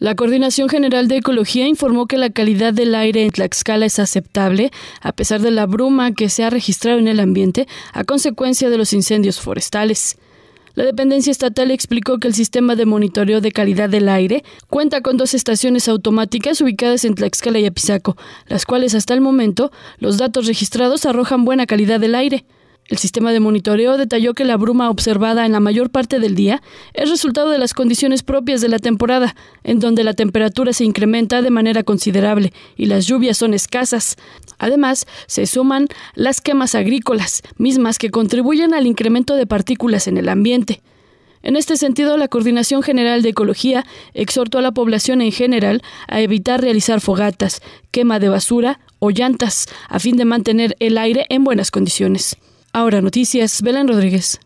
La Coordinación General de Ecología informó que la calidad del aire en Tlaxcala es aceptable, a pesar de la bruma que se ha registrado en el ambiente a consecuencia de los incendios forestales. La dependencia estatal explicó que el sistema de monitoreo de calidad del aire cuenta con dos estaciones automáticas ubicadas en Tlaxcala y Apizaco, las cuales hasta el momento los datos registrados arrojan buena calidad del aire. El sistema de monitoreo detalló que la bruma observada en la mayor parte del día es resultado de las condiciones propias de la temporada, en donde la temperatura se incrementa de manera considerable y las lluvias son escasas. Además, se suman las quemas agrícolas, mismas que contribuyen al incremento de partículas en el ambiente. En este sentido, la Coordinación General de Ecología exhortó a la población en general a evitar realizar fogatas, quema de basura o llantas, a fin de mantener el aire en buenas condiciones. Ahora Noticias, Belén Rodríguez.